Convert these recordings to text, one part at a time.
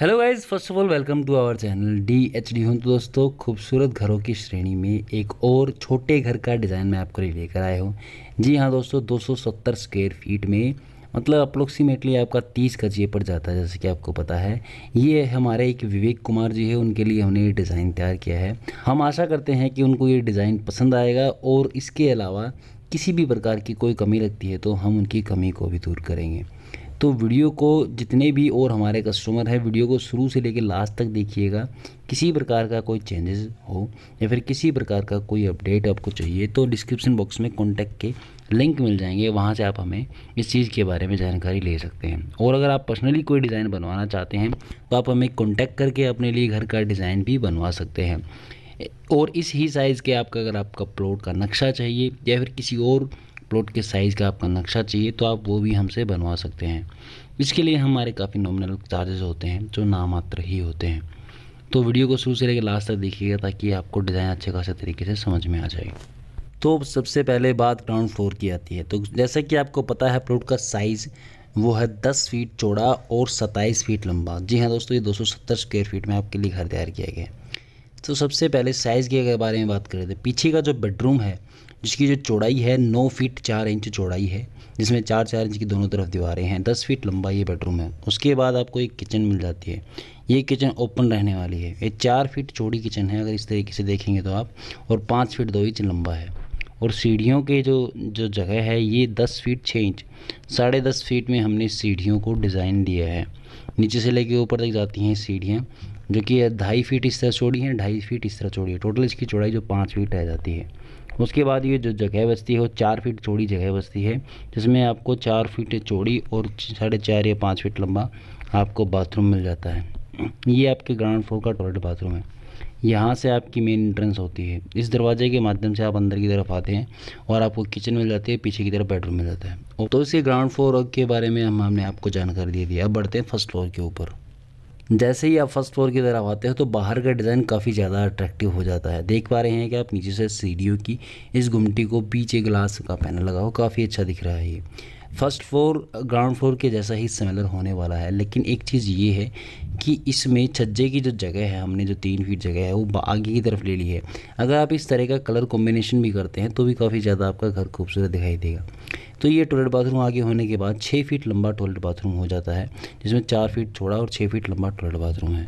hello guys first of all welcome to our channel D H D हूँ तो दोस्तों खूबसूरत घरों की श्रेणी में एक और छोटे घर का डिज़ाइन मैं आपको लेकर आया हूँ जी हाँ दोस्तों 270 स्क्वायर फीट में मतलब अप्रोक्सीमेटली आपका तीस गज ये पड़ जाता है जैसे कि आपको पता है ये हमारे एक विवेक कुमार जी है उनके लिए हमने ये डिज़ाइन तैयार किया है हम आशा करते हैं कि उनको ये डिज़ाइन पसंद आएगा और इसके अलावा किसी भी प्रकार की कोई कमी लगती है तो हम उनकी कमी को भी दूर करेंगे तो वीडियो को जितने भी और हमारे कस्टमर हैं वीडियो को शुरू से लेकर लास्ट तक देखिएगा किसी प्रकार का कोई चेंजेस हो या फिर किसी प्रकार का कोई अपडेट आपको चाहिए तो डिस्क्रिप्शन बॉक्स में कॉन्टैक्ट के लिंक मिल जाएंगे वहाँ से आप हमें इस चीज़ के बारे में जानकारी ले सकते हैं और अगर आप पर्सनली कोई डिज़ाइन बनवाना चाहते हैं तो आप हमें कॉन्टैक्ट करके अपने लिए घर का डिज़ाइन भी बनवा सकते हैं और इस ही साइज़ के आपका अगर आपका प्लॉट का नक्शा चाहिए या फिर किसी और प्लॉट के साइज़ का आपका नक्शा चाहिए तो आप वो भी हमसे बनवा सकते हैं इसके लिए हमारे काफ़ी नॉमिनल चार्जेस होते हैं जो नामात्र ही होते हैं तो वीडियो को शुरू से लेकर लास्ट तक देखिएगा ताकि आपको डिज़ाइन अच्छे खासे तरीके से समझ में आ जाए तो सबसे पहले बात ग्राउंड फ्लोर की आती है तो जैसा कि आपको पता है प्लॉट का साइज़ वो है दस फीट चौड़ा और सत्ताईस फीट लंबा जी हाँ दोस्तों ये दो स्क्वायर फीट में आपके लिए घर तैयार किया गया है तो सबसे पहले साइज़ के बारे में बात करें तो पीछे का जो बेडरूम है जिसकी जो चौड़ाई है नौ फीट चार इंच चौड़ाई है जिसमें चार चार इंच की दोनों तरफ दीवारें हैं दस फीट लंबा ये बेडरूम है उसके बाद आपको एक किचन मिल जाती है ये किचन ओपन रहने वाली है ये चार फीट चौड़ी किचन है अगर इस तरीके से देखेंगे तो आप और पाँच फीट दो इंच लंबा है और सीढ़ियों के जो जो जगह है ये दस फीट छः इंच साढ़े दस फीट में हमने सीढ़ियों को डिज़ाइन दिया है नीचे से लेके ऊपर तक जाती हैं सीढ़ियाँ जो कि ढाई फीट इस तरह चौड़ी है ढाई फीट इस तरह चौड़ी है टोटल इसकी चौड़ाई जो पाँच फीट रह जाती है उसके बाद ये जो जगह बस्ती है वो चार फीट चौड़ी जगह बस्ती है जिसमें आपको चार फीट चौड़ी और साढ़े चार या पाँच फीट लंबा आपको बाथरूम मिल जाता है ये आपके ग्राउंड फ्लोर का टॉयलेट बाथरूम है यहाँ से आपकी मेन एंट्रेंस होती है इस दरवाजे के माध्यम से आप अंदर की तरफ आते हैं और आपको किचन मिल जाती है पीछे की तरफ बेडरूम मिल जाता है तो इसके ग्राउंड फ्लोर के बारे में हम हमने आपको जानकारी दे दी अब बढ़ते हैं फर्स्ट फ्लोर के ऊपर जैसे ही आप फर्स्ट फ्लोर की तरफ आते हो तो बाहर का डिज़ाइन काफ़ी ज़्यादा अट्रैक्टिव हो जाता है देख पा रहे हैं कि आप नीचे से सीढ़ियों की इस घुमटी को पीछे ग्लास का पैनल लगा हो काफ़ी अच्छा दिख रहा है ये फर्स्ट फ्लोर ग्राउंड फ्लोर के जैसा ही सिमिलर होने वाला है लेकिन एक चीज़ ये है कि इसमें छज्जे की जो जगह है हमने जो तीन फीट जगह है वो आगे की तरफ ले ली है अगर आप इस तरह का कलर कॉम्बिनेशन भी करते हैं तो भी काफ़ी ज़्यादा आपका घर खूबसूरत दिखाई देगा तो ये टॉयलेट बाथरूम आगे होने के बाद छः फीट लंबा टॉयलेट बाथरूम हो जाता है जिसमें चार फीट चौड़ा और छः फीट लंबा टॉयलेट बाथरूम है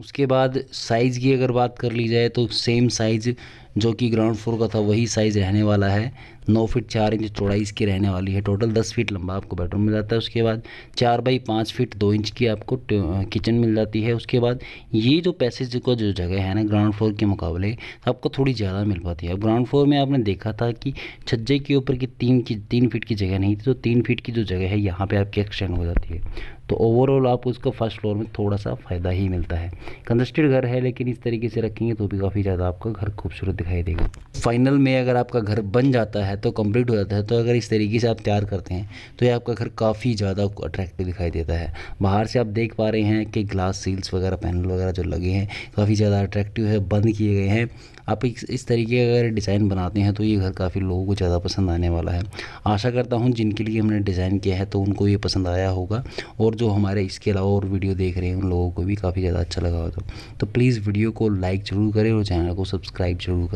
उसके बाद साइज़ की अगर बात कर ली जाए तो सेम साइज़ जो कि ग्राउंड फ्लोर का था वही साइज़ रहने वाला है नौ फीट चार इंच चौड़ाई इसकी रहने वाली है टोटल दस फीट लंबा आपको बेडरूम मिल जाता है उसके बाद चार बाई पाँच फीट दो इंच की आपको किचन मिल जाती है उसके बाद ये जो पैसेज का जो जगह है ना ग्राउंड फ्लोर के मुकाबले आपको थोड़ी ज़्यादा मिल पाती है अब ग्राउंड फ्लोर में आपने देखा था कि छज्जे के ऊपर की तीन की तीन फीट की जगह नहीं थी तो तीन फीट की जो जगह है यहाँ पर आपकी एक्सटेंड हो जाती है तो ओवरऑल आपको उसको फर्स्ट फ्लोर में थोड़ा सा फ़ायदा ही मिलता है कंजस्टेड घर है लेकिन इस तरीके से रखेंगे तो भी काफ़ी ज़्यादा आपका घर खूबसूरत दिखाई देगी फाइनल में अगर आपका घर बन जाता है तो कंप्लीट हो जाता है तो अगर इस तरीके से आप तैयार करते हैं तो ये आपका घर काफ़ी ज़्यादा अट्रैक्टिव दिखाई देता है बाहर से आप देख पा रहे हैं कि ग्लास सील्स वगैरह पैनल वगैरह जो लगे हैं काफ़ी ज़्यादा अट्रैक्टिव है बंद किए गए हैं आप इस तरीके का अगर डिज़ाइन बनाते हैं तो ये घर काफ़ी लोगों को ज़्यादा पसंद आने वाला है आशा करता हूँ जिनके लिए हमने डिज़ाइन किया है तो उनको ये पसंद आया होगा और जो हमारे इसके अलावा और वीडियो देख रहे हैं उन लोगों को भी काफ़ी ज़्यादा अच्छा लगा होगा तो प्लीज़ वीडियो को लाइक ज़रूर करें और चैनल को सब्सक्राइब जरूर करें